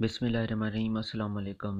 बिसमीम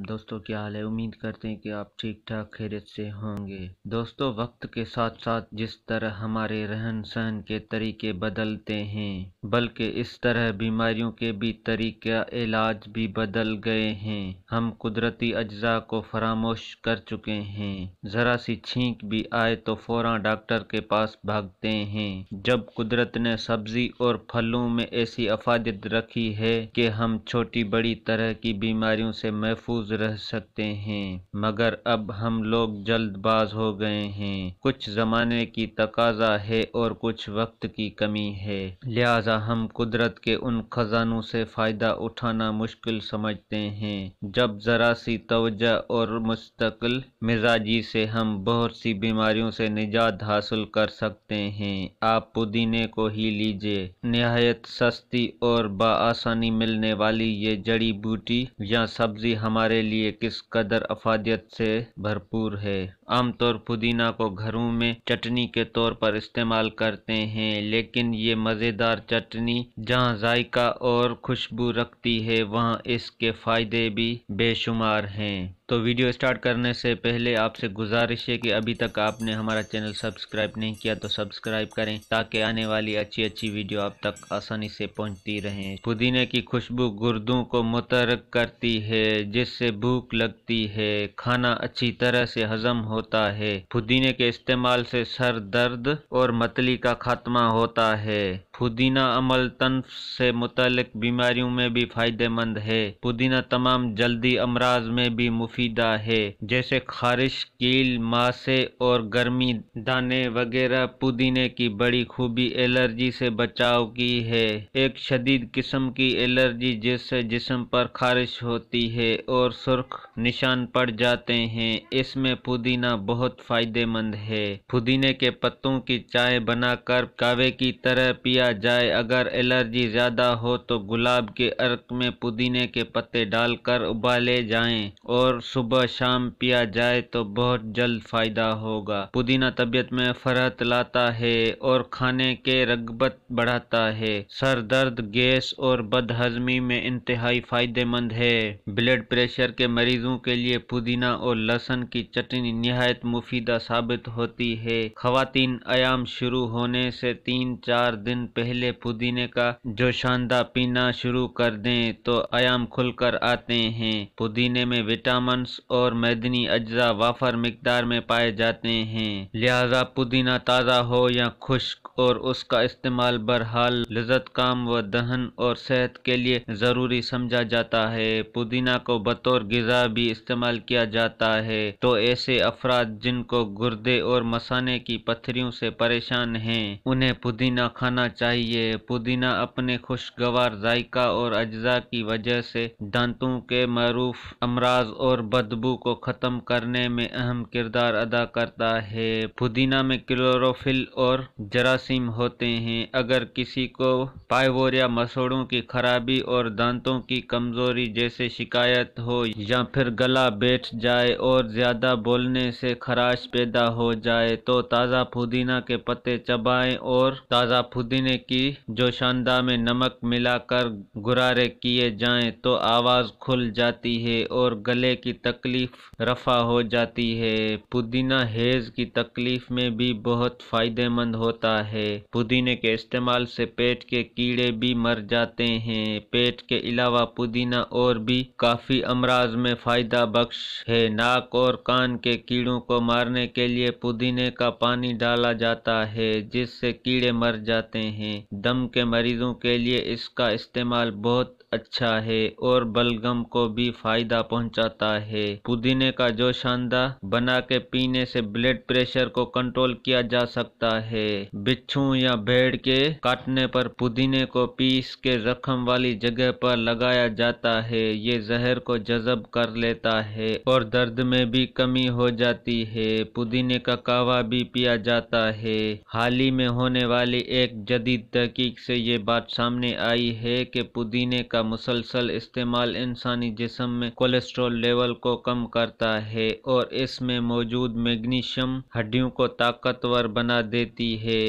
दोस्तों क्या हाल है उम्मीद करते हैं कि आप ठीक ठाक खैरियत से होंगे दोस्तों वक्त के साथ साथ जिस तरह हमारे रहन सहन के तरीके बदलते हैं बल्कि इस तरह बीमारियों के भी तरीका इलाज भी बदल गए हैं हम कुदरती अज्जा को फरामोश कर चुके हैं ज़रा सी छींक भी आए तो फ़ौर डॉक्टर के पास भागते हैं जब कुदरत ने सब्जी और फलों में ऐसी अफादत रखी है कि हम छोटी बड़ी तरह की बीमारियों से महफूज रह सकते हैं मगर अब हम लोग जल्दबाज हो गए हैं कुछ ज़माने की तकाजा है और कुछ वक्त की कमी है लिहाजा हम कुदरत के उन खजानों से फ़ायदा उठाना मुश्किल समझते हैं जब ज़रा सी तोजह और मुस्तकिल मिजाजी से हम बहुत सी बीमारियों से निजात हासिल कर सकते हैं आप पुदीने को ही लीजिए नहायत सस्ती और बासानी मिलने वाली ये जड़ी बूटी या सब्जी हमारे लिए किस कदर अफादियत से भरपूर है आमतौर पुदीना को घरों में चटनी के तौर पर इस्तेमाल करते हैं लेकिन ये मज़ेदार चटनी जहाँ जायका और खुशबू रखती है वहाँ इसके फ़ायदे भी बेशुमार हैं तो वीडियो स्टार्ट करने से पहले आपसे गुजारिश है कि अभी तक आपने हमारा चैनल सब्सक्राइब नहीं किया तो सब्सक्राइब करें ताकि आने वाली अच्छी अच्छी वीडियो आप तक आसानी से पहुंचती रहें पुदीने की खुशबू गुर्दों को मत मुतरक करती है जिससे भूख लगती है खाना अच्छी तरह से हजम होता है पुदीने के इस्तेमाल से सर दर्द और मतली का खात्मा होता है पुदीना अमल तनफ से मुतलक बीमारियों में भी फ़ायदेमंद है पुदीना तमाम जल्दी अमराज में भी मुफीदा है जैसे खारिश कील मासे और गर्मी दाने वगैरह पुदीने की बड़ी खूबी एलर्जी से बचाव की है एक शदीद किस्म की एलर्जी जिससे जिसम पर खारिश होती है और सुर्ख निशान पड़ जाते हैं इसमें पुदीना बहुत फ़ायदेमंद है पुदीने के पत्तों की चाय बनाकर कावे की तरह पिया किया जाए अगर एलर्जी ज़्यादा हो तो गुलाब के अर्क में पुदीने के पत्ते डालकर उबाले जाएं और सुबह शाम पिया जाए तो बहुत जल्द फ़ायदा होगा पुदीना तबीयत में फरहत लाता है और खाने के रगबत बढ़ाता है सर दर्द गैस और बदहजमी में इंतहाई फ़ायदेमंद है ब्लड प्रेशर के मरीजों के लिए पुदीना और लहसुन की चटनी नहायत मुफीदा साबित होती है खातन आयाम शुरू होने से तीन चार दिन पहले पुदीने का जो शानदार पीना शुरू कर दें तो आयाम खुलकर आते हैं पुदीने में विटामिन और मैदनी अज्जा वाफर मकदार में पाए जाते हैं लिहाजा पुदीना ताज़ा हो या खुश्क और उसका इस्तेमाल बहरहाल लजत काम व दहन और सेहत के लिए ज़रूरी समझा जाता है पुदीना को बतौर गज़ा भी इस्तेमाल किया जाता है तो ऐसे अफराद जिनको गुर्दे और मसाने की पत्थरियों से परेशान हैं उन्हें पुदीना खाना चाहिए चाहिए पुदीना अपने खुशगवार जायका और अज्जा की वजह से दांतों के मरूफ अमराज और बदबू को ख़त्म करने में अहम किरदार अदा करता है पुदीना में क्लोरोफिल और जरासीम होते हैं अगर किसी को पाइवोरिया मसोड़ों की खराबी और दांतों की कमज़ोरी जैसे शिकायत हो या फिर गला बैठ जाए और ज़्यादा बोलने से खराश पैदा हो जाए तो ताज़ा पुदीना के पत्ते चबाएं और ताज़ा पुदीने की जो जोशानदा में नमक मिलाकर गुरारे किए जाएं तो आवाज़ खुल जाती है और गले की तकलीफ़ रफा हो जाती है पुदीना हेज की तकलीफ़ में भी बहुत फ़ायदेमंद होता है पुदीने के इस्तेमाल से पेट के कीड़े भी मर जाते हैं पेट के अलावा पुदीना और भी काफ़ी अमराज में फ़ायदा बख्श है नाक और कान के कीड़ों को मारने के लिए पुदीने का पानी डाला जाता है जिससे कीड़े मर जाते हैं हैं हम्म। दम के मरीजों के लिए इसका इस्तेमाल बहुत अच्छा है और बलगम को भी फायदा पहुंचाता है पुदीने का जो शानदा बना के पीने से ब्लड प्रेशर को कंट्रोल किया जा सकता है बिच्छू या भेड़ के काटने पर पुदीने को पीस के जख्म वाली जगह पर लगाया जाता है ये जहर को जजब कर लेता है और दर्द में भी कमी हो जाती है पुदीने का कावा भी पिया जाता है हाल ही में होने वाली एक जदी कई तहकीक से ये बात सामने आई है कि पुदीने का मुसलसल इस्तेमाल इंसानी जिसम में कोलेस्ट्रॉल लेवल को कम करता है और इसमें मौजूद मैग्नीशियम हड्डियों को ताकतवर बना देती है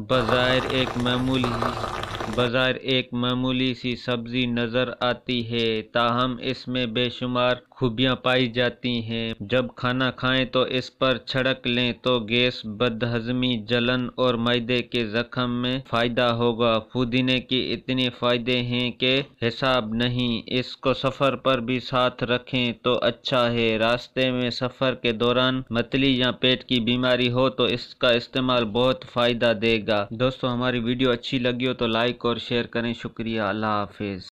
बाज़ार एक मामूली बाज़ार एक मामूली सी सब्ज़ी नज़र आती है ताहम इसमें बेशुमार खूबियाँ पाई जाती हैं जब खाना खाएं तो इस पर छड़क लें तो गैस बदहजमी जलन और मैदे के जख्म में फ़ायदा होगा पुदीने की इतने फ़ायदे हैं कि हिसाब नहीं इसको सफ़र पर भी साथ रखें तो अच्छा है रास्ते में सफ़र के दौरान मतली या पेट की बीमारी हो तो इसका इस्तेमाल बहुत फ़ायदा देगा कीजिएगा दोस्तों हमारी वीडियो अच्छी लगी हो तो लाइक और शेयर करें शुक्रिया अल्लाह हाफिज़